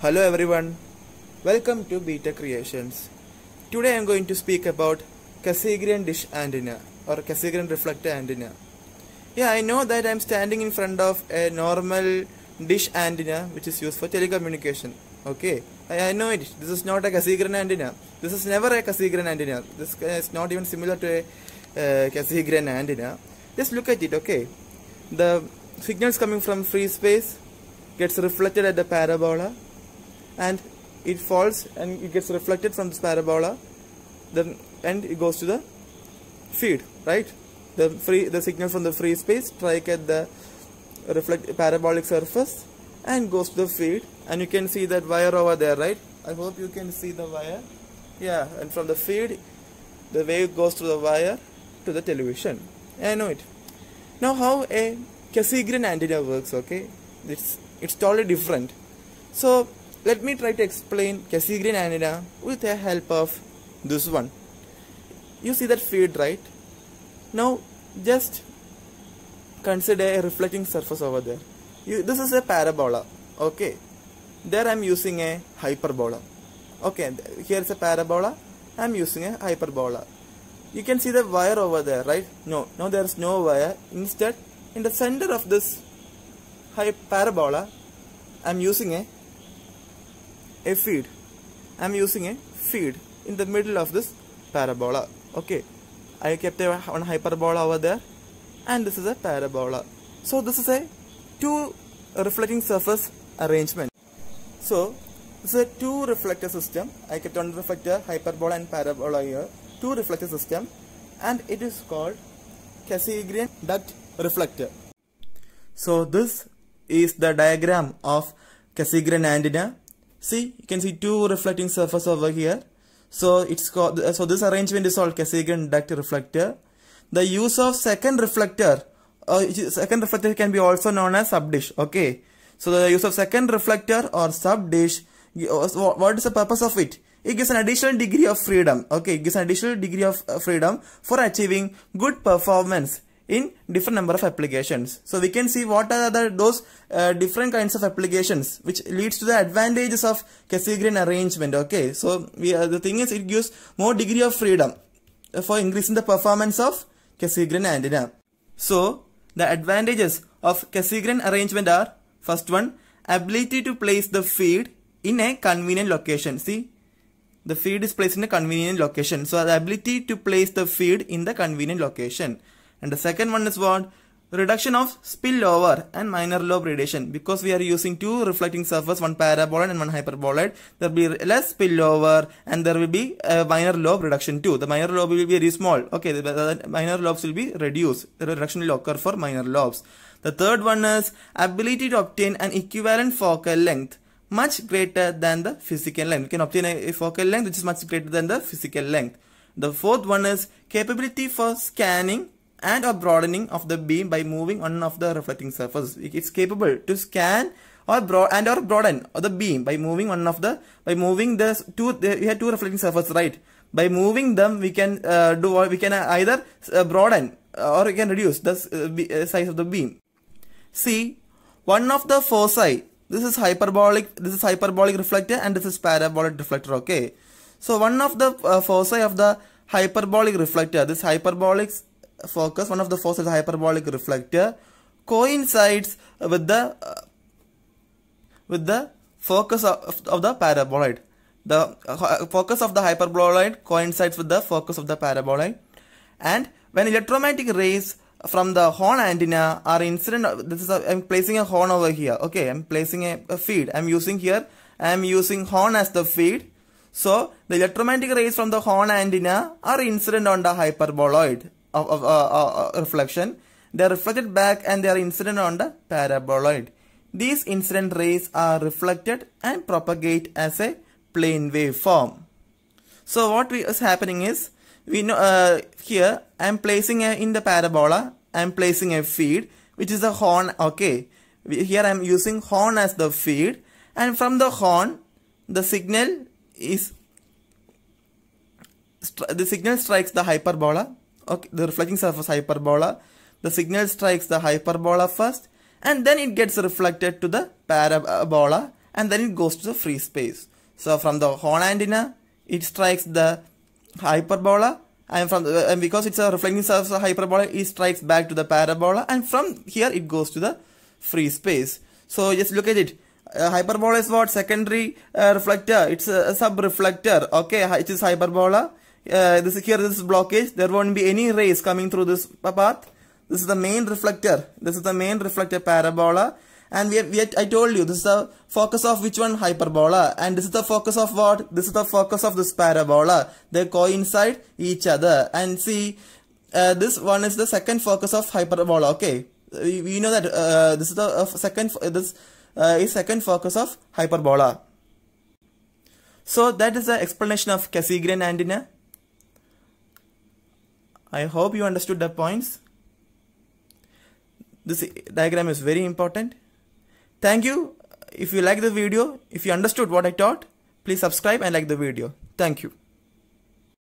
Hello everyone, welcome to Beta Creations. Today I am going to speak about Cassegrain dish antenna or Cassegrain reflector antenna. Yeah, I know that I am standing in front of a normal dish antenna which is used for telecommunication. Okay, I, I know it. This is not a Cassegrain antenna. This is never a Cassegrain antenna. This is not even similar to a uh, Cassegrain antenna. Just look at it, okay. The signals coming from free space gets reflected at the parabola and it falls and it gets reflected from this parabola then and it goes to the feed right the free the signal from the free space strike at the reflect parabolic surface and goes to the feed and you can see that wire over there right I hope you can see the wire yeah and from the feed the wave goes through the wire to the television I know it now how a Cassegrain antenna works okay it's it's totally different so let me try to explain Green anida with the help of this one. You see that field, right? Now, just consider a reflecting surface over there. You, this is a parabola, okay? There I am using a hyperbola. Okay, here is a parabola. I am using a hyperbola. You can see the wire over there, right? No, now there is no wire. Instead, in the center of this parabola, I am using a a feed i'm using a feed in the middle of this parabola okay i kept a one hyperbola over there and this is a parabola so this is a two reflecting surface arrangement so this is a two reflector system i kept one reflector hyperbola and parabola here two reflector system and it is called Cassegrain duct reflector so this is the diagram of Cassegrain antenna See, you can see two reflecting surface over here. So it's called, so this arrangement is called Cassegrain duct reflector. The use of second reflector, uh, second reflector can be also known as sub dish. Okay. So the use of second reflector or sub dish. Uh, what is the purpose of it? It gives an additional degree of freedom. Okay, it gives an additional degree of uh, freedom for achieving good performance in different number of applications. So we can see what are the, those uh, different kinds of applications which leads to the advantages of Cassegrain arrangement. Okay, so we, uh, the thing is it gives more degree of freedom for increasing the performance of Cassegrain antenna. So the advantages of Cassegrain arrangement are first one ability to place the feed in a convenient location. See the feed is placed in a convenient location. So the ability to place the feed in the convenient location. And the second one is what? Reduction of spillover and minor lobe radiation. Because we are using two reflecting surface, one paraboloid and one hyperboloid, there will be less spillover and there will be a minor lobe reduction too. The minor lobe will be very small. Okay, the minor lobes will be reduced. The reduction will occur for minor lobes. The third one is ability to obtain an equivalent focal length much greater than the physical length. We can obtain a, focal length which is much greater than the physical length. The fourth one is capability for scanning and or broadening of the beam by moving one of the reflecting surfaces. It's capable to scan or broad and or broaden the beam by moving one of the by moving the two we have two reflecting surfaces right by moving them we can uh, do we can either uh, broaden or we can reduce the uh, uh, size of the beam see one of the foci this is hyperbolic this is hyperbolic reflector and this is parabolic reflector okay so one of the uh, foci of the hyperbolic reflector this hyperbolic focus, one of the fossils hyperbolic reflector coincides with the uh, with the focus of, of the paraboloid. The uh, focus of the hyperboloid coincides with the focus of the paraboloid. And when electromagnetic rays from the horn antenna are incident, this is i am placing a horn over here. Okay, I'm placing a, a feed. I'm using here, I'm using horn as the feed. So the electromagnetic rays from the horn antenna are incident on the hyperboloid of, of uh, uh, uh, reflection, they are reflected back and they are incident on the paraboloid. These incident rays are reflected and propagate as a plane waveform. So what we, is happening is, we know uh, here I am placing a, in the parabola, I am placing a feed which is a horn, okay. Here I am using horn as the feed and from the horn the signal is the signal strikes the hyperbola okay, the reflecting surface hyperbola. The signal strikes the hyperbola first and then it gets reflected to the parabola and then it goes to the free space. So from the horn antenna, it strikes the hyperbola and from the, and because it's a reflecting surface hyperbola, it strikes back to the parabola and from here it goes to the free space. So just look at it. Uh, hyperbola is what secondary uh, reflector. It's a, a sub reflector. Okay, it is hyperbola uh, this here this blockage there won't be any rays coming through this path this is the main reflector this is the main reflector parabola and we, have, we I told you this is the focus of which one hyperbola and this is the focus of what this is the focus of this parabola they coincide each other and see uh, this one is the second focus of hyperbola okay we, uh, we know that uh, this is the uh, second uh, this uh, is second focus of hyperbola so that is the explanation of Cassegrain antenna I hope you understood the points. This diagram is very important. Thank you. If you like the video, if you understood what I taught, please subscribe and like the video. Thank you.